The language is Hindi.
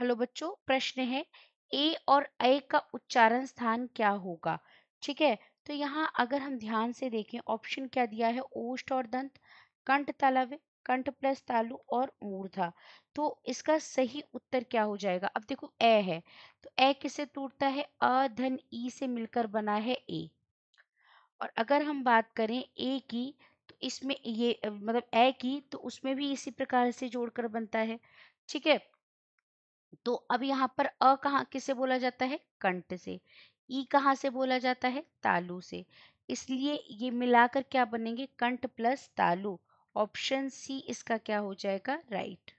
हेलो बच्चों प्रश्न है ए और ए का उच्चारण स्थान क्या होगा ठीक है तो यहाँ अगर हम ध्यान से देखें ऑप्शन क्या दिया है ओष्ट और दंत कंठ तालावे कंठ प्लस तालु और मूर्धा तो इसका सही उत्तर क्या हो जाएगा अब देखो ए है तो ए किससे टूटता है अ धन ई से मिलकर बना है ए और अगर हम बात करें ए की तो इसमें ये मतलब ए की तो उसमें भी इसी प्रकार से जोड़कर बनता है ठीक है तो अब यहाँ पर अ कहा किसे बोला जाता है कंठ से ई कहाँ से बोला जाता है तालु से इसलिए ये मिलाकर क्या बनेंगे कंठ प्लस तालु ऑप्शन सी इसका क्या हो जाएगा राइट